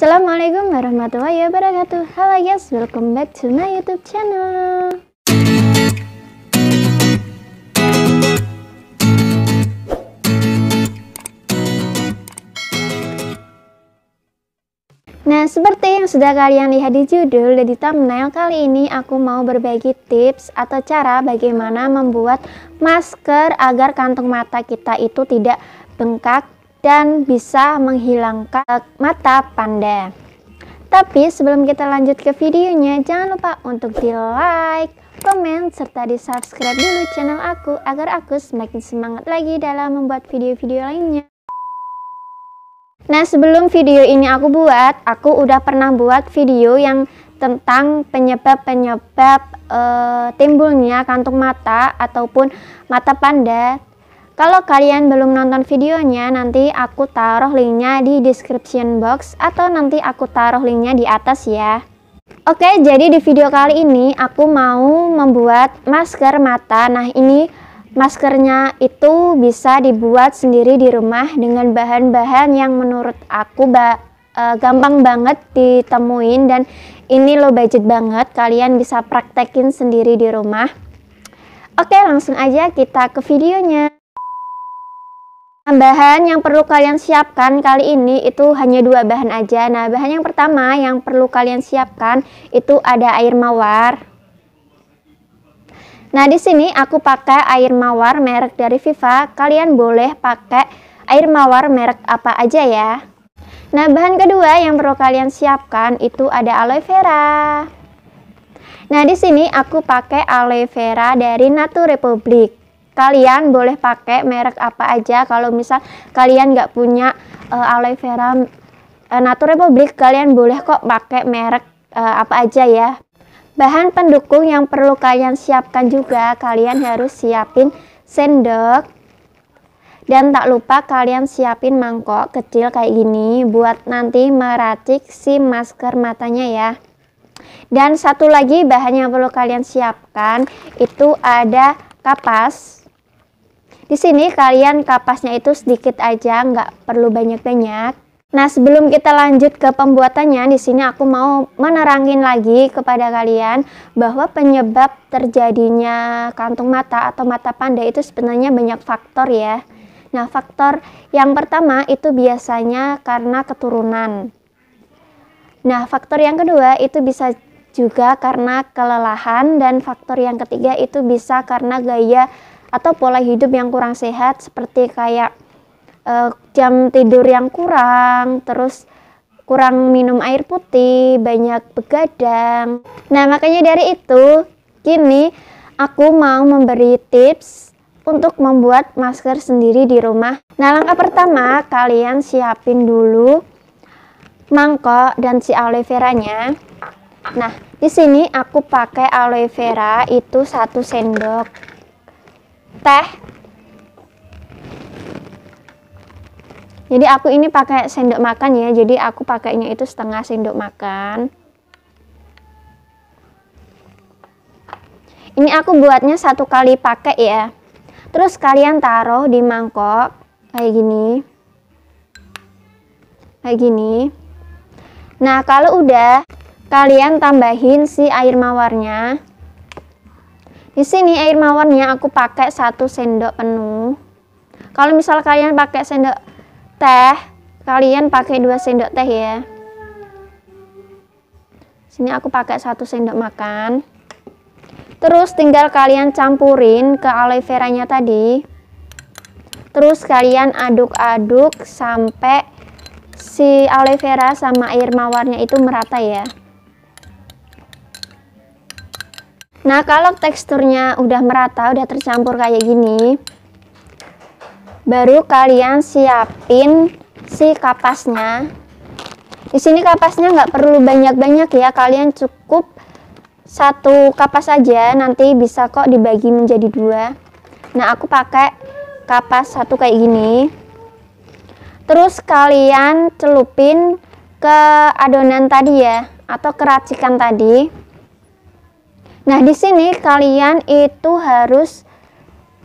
Assalamualaikum warahmatullahi wabarakatuh Halo guys, welcome back to my youtube channel Nah, seperti yang sudah kalian lihat di judul dan di thumbnail, kali ini aku mau berbagi tips atau cara bagaimana membuat masker agar kantung mata kita itu tidak bengkak dan bisa menghilangkan eh, mata panda. Tapi sebelum kita lanjut ke videonya, jangan lupa untuk di like, komen, serta di subscribe dulu channel aku agar aku semakin semangat lagi dalam membuat video-video lainnya. Nah sebelum video ini aku buat, aku udah pernah buat video yang tentang penyebab-penyebab e, timbulnya kantung mata ataupun mata panda kalau kalian belum nonton videonya, nanti aku taruh linknya di description box atau nanti aku taruh linknya di atas ya. Oke, jadi di video kali ini aku mau membuat masker mata. Nah, ini maskernya itu bisa dibuat sendiri di rumah dengan bahan-bahan yang menurut aku ba e, gampang banget ditemuin dan ini lo budget banget. Kalian bisa praktekin sendiri di rumah. Oke, langsung aja kita ke videonya. Bahan yang perlu kalian siapkan kali ini itu hanya dua bahan aja. Nah, bahan yang pertama yang perlu kalian siapkan itu ada air mawar. Nah, di sini aku pakai air mawar merek dari Viva. Kalian boleh pakai air mawar merek apa aja ya. Nah, bahan kedua yang perlu kalian siapkan itu ada aloe vera. Nah, di sini aku pakai aloe vera dari Natu Republic kalian boleh pakai merek apa aja kalau misal kalian nggak punya uh, aloe vera uh, Nature Republic kalian boleh kok pakai merek uh, apa aja ya bahan pendukung yang perlu kalian siapkan juga kalian harus siapin sendok dan tak lupa kalian siapin mangkok kecil kayak gini buat nanti meracik si masker matanya ya dan satu lagi bahan yang perlu kalian siapkan itu ada kapas di sini kalian kapasnya itu sedikit aja, nggak perlu banyak-banyak. Nah, sebelum kita lanjut ke pembuatannya, di sini aku mau menerangin lagi kepada kalian bahwa penyebab terjadinya kantung mata atau mata panda itu sebenarnya banyak faktor ya. Nah, faktor yang pertama itu biasanya karena keturunan. Nah, faktor yang kedua itu bisa juga karena kelelahan dan faktor yang ketiga itu bisa karena gaya atau pola hidup yang kurang sehat seperti kayak uh, jam tidur yang kurang, terus kurang minum air putih, banyak begadang. Nah, makanya dari itu kini aku mau memberi tips untuk membuat masker sendiri di rumah. Nah, langkah pertama kalian siapin dulu mangkok dan si aloe veranya. Nah, di sini aku pakai aloe vera itu satu sendok teh. Jadi aku ini pakai sendok makan ya. Jadi aku pakainya itu setengah sendok makan. Ini aku buatnya satu kali pakai ya. Terus kalian taruh di mangkok kayak gini. Kayak gini. Nah, kalau udah kalian tambahin si air mawarnya. Di sini air mawarnya aku pakai satu sendok penuh. Kalau misal kalian pakai sendok teh, kalian pakai dua sendok teh ya. Sini aku pakai satu sendok makan. Terus tinggal kalian campurin ke aloe veranya tadi. Terus kalian aduk-aduk sampai si aloe vera sama air mawarnya itu merata ya. Nah, kalau teksturnya udah merata, udah tercampur kayak gini, baru kalian siapin si kapasnya. Di sini kapasnya nggak perlu banyak-banyak ya, kalian cukup satu kapas aja, nanti bisa kok dibagi menjadi dua. Nah, aku pakai kapas satu kayak gini. Terus kalian celupin ke adonan tadi ya, atau keracikan tadi. Nah, di sini kalian itu harus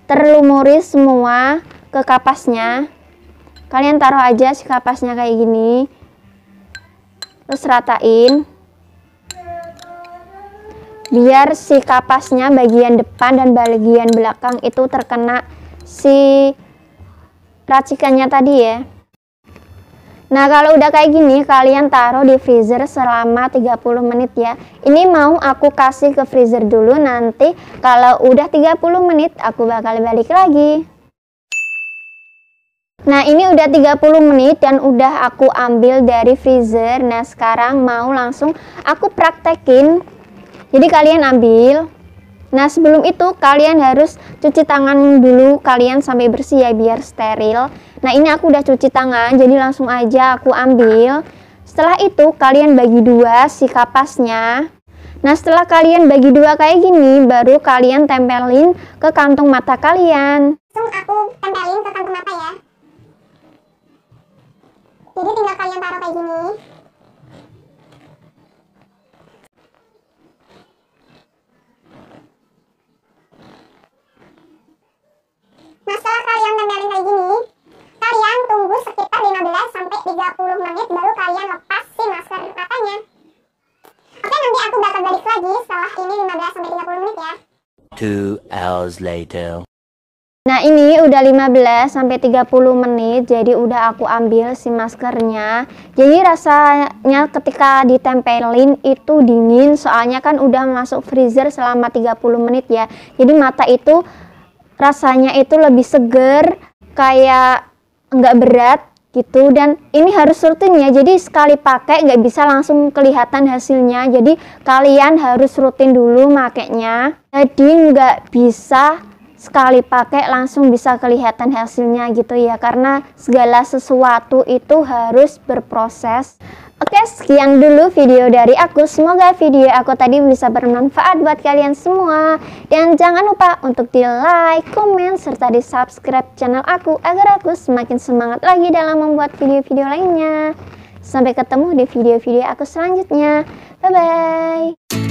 terlumuri semua ke kapasnya. Kalian taruh aja si kapasnya kayak gini. Terus ratain. Biar si kapasnya bagian depan dan bagian belakang itu terkena si racikannya tadi ya. Nah kalau udah kayak gini kalian taruh di freezer selama 30 menit ya Ini mau aku kasih ke freezer dulu nanti kalau udah 30 menit aku bakal balik lagi Nah ini udah 30 menit dan udah aku ambil dari freezer Nah sekarang mau langsung aku praktekin Jadi kalian ambil Nah, sebelum itu kalian harus cuci tangan dulu kalian sampai bersih ya biar steril. Nah, ini aku udah cuci tangan, jadi langsung aja aku ambil. Setelah itu kalian bagi dua si kapasnya. Nah, setelah kalian bagi dua kayak gini, baru kalian tempelin ke kantung mata kalian. Langsung aku tempelin ke kantung mata ya. Jadi tinggal kalian taruh kayak gini. kalian lepas si masker matanya. Oke, nanti aku bakal balik lagi setelah ini 15 30 menit ya. Two hours later. Nah ini udah 15 sampai 30 menit jadi udah aku ambil si maskernya Jadi rasanya ketika ditempelin itu dingin soalnya kan udah masuk freezer selama 30 menit ya Jadi mata itu rasanya itu lebih seger kayak nggak berat gitu dan ini harus rutin ya jadi sekali pakai nggak bisa langsung kelihatan hasilnya jadi kalian harus rutin dulu makainya jadi nggak bisa sekali pakai langsung bisa kelihatan hasilnya gitu ya karena segala sesuatu itu harus berproses Oke, sekian dulu video dari aku. Semoga video aku tadi bisa bermanfaat buat kalian semua. Dan jangan lupa untuk di like, comment, serta di subscribe channel aku agar aku semakin semangat lagi dalam membuat video-video lainnya. Sampai ketemu di video-video aku selanjutnya. Bye-bye.